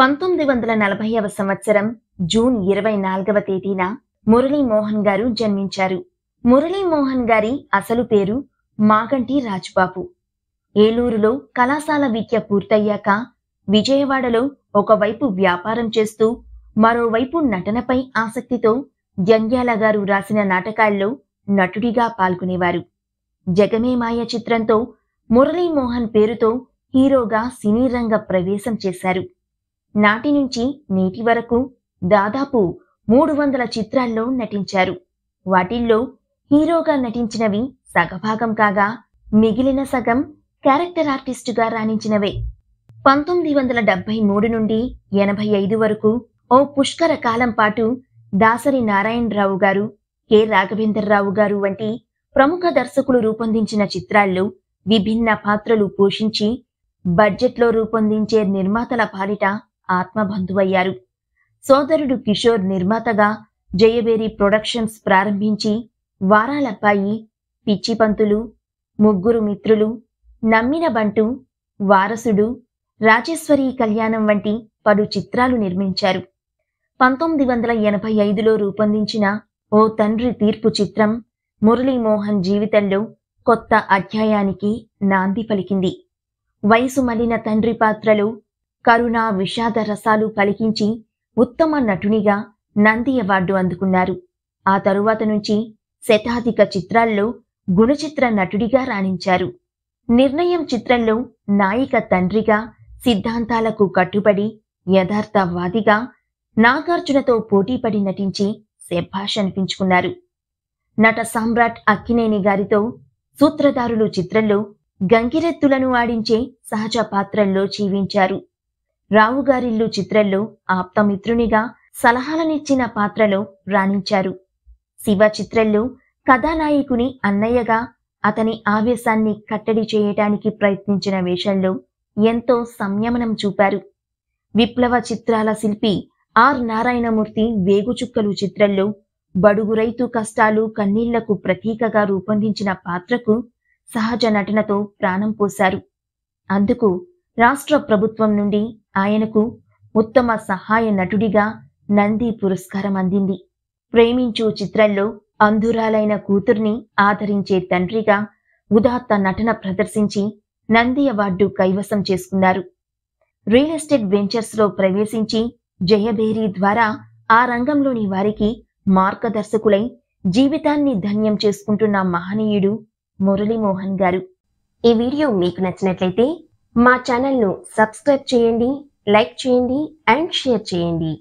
పంతొమ్మిది వందల నలభైవ సంవత్సరం జూన్ ఇరవై నాలుగవ తేదీన మురళీమోహన్ గారు జన్మించారు మురళీమోహన్ గారి అసలు పేరు మాగంటి రాజ్బాబు ఏలూరులో కళాశాల విద్య పూర్తయ్యాక విజయవాడలో ఒకవైపు వ్యాపారం చేస్తూ మరోవైపు నటనపై ఆసక్తితో జంగ్యాల గారు రాసిన నాటకాల్లో నటుడిగా పాల్గొనేవారు జగమే మాయ చిత్రంతో మురళీమోహన్ పేరుతో హీరోగా సినీ రంగ ప్రవేశం చేశారు నాటి నుంచి నేటి వరకు దాదాపు మూడు వందల చిత్రాల్లో నటించారు వాటిల్లో హీరోగా నటించినవి సగభాగం కాగా మిగిలిన సగం క్యారెక్టర్ ఆర్టిస్టుగా రాణించినవే పంతొమ్మిది వందల డెబ్బై మూడు నుండి ఎనభై ఐదు వరకు ఓ పుష్కర కాలం పాటు దాసరి నారాయణరావు గారు కె రాఘవేంద్రరావు గారు వంటి ప్రముఖ దర్శకులు రూపొందించిన చిత్రాల్లో విభిన్న పాత్రలు పోషించి బడ్జెట్లో రూపొందించే నిర్మాతల పాలిట ఆత్మబంధువయ్యారు సోదరుడు కిషోర్ నిర్మాతగా జయవేరి ప్రొడక్షన్స్ ప్రారంభించి వారాలబ్బాయి పిచ్చిపంతులు ముగ్గురు మిత్రులు నమ్మిన బంటు వారసుడు రాజేశ్వరి కళ్యాణం వంటి పలు చిత్రాలు నిర్మించారు పంతొమ్మిది వందల ఎనభై ఐదులో రూపొందించిన ఓ తండ్రి తీర్పు చిత్రం మురళీమోహన్ జీవితంలో కొత్త అధ్యాయానికి నాంది పలికింది వయసు మలిన తండ్రి పాత్రలో కరుణ విషాద రసాలు కలిగించి ఉత్తమ నటునిగా నంది అవార్డు అందుకున్నారు ఆ తరువాత నుంచి శతాధిక చిత్రాల్లో గుణచిత్ర నటుడిగా రాణించారు నిర్ణయం చిత్రంలో నాయిక తండ్రిగా సిద్ధాంతాలకు కట్టుబడి యథార్థవాదిగా నాగార్జునతో పోటీపడి నటించి శభాష్ అనిపించుకున్నారు నట సామ్రాట్ అక్కినేని గారితో సూత్రధారులు చిత్రంలో గంగిరెత్తులను ఆడించే సహజ పాత్రల్లో జీవించారు రావుగారిల్లు చిత్రంలో ఆప్తమిత్రునిగా సలహాలనిచ్చిన పాత్రలో రాణించారు శివ చిత్రంలో కథానాయకుని అన్నయ్యగా అతని ఆవేశాన్ని కట్టడి చేయటానికి ప్రయత్నించిన వేషంలో ఎంతో సంయమనం చూపారు విప్లవ చిత్రాల శిల్పి ఆర్ నారాయణమూర్తి వేగుచుక్కలు చిత్రంలో బడుగు రైతు కష్టాలు కన్నీళ్లకు ప్రతీకగా రూపొందించిన పాత్రకు సహజ నటనతో ప్రాణం పోశారు అందుకు రాష్ట్ర ప్రభుత్వం నుండి ఆయనకు ఉత్తమ సహాయ నటుడిగా నంది పురస్కారం అందింది ప్రేమించు చిత్రంలో అంధురాలైన కూతుర్ని ఆదరించే తండ్రిగా ఉదాత్త నటన ప్రదర్శించి నంది అవార్డు కైవసం చేసుకున్నారు రియల్ ఎస్టేట్ వెంచర్స్ లో ప్రవేశించి జయభేరి ద్వారా ఆ రంగంలోని వారికి మార్గదర్శకులై జీవితాన్ని ధన్యం చేసుకుంటున్న మహనీయుడు మురళీమోహన్ గారు ఈ వీడియో మీకు నచ్చినట్లయితే మా ఛానల్ను సబ్స్క్రైబ్ చేయండి లైక్ చేయండి అండ్ షేర్ చేయండి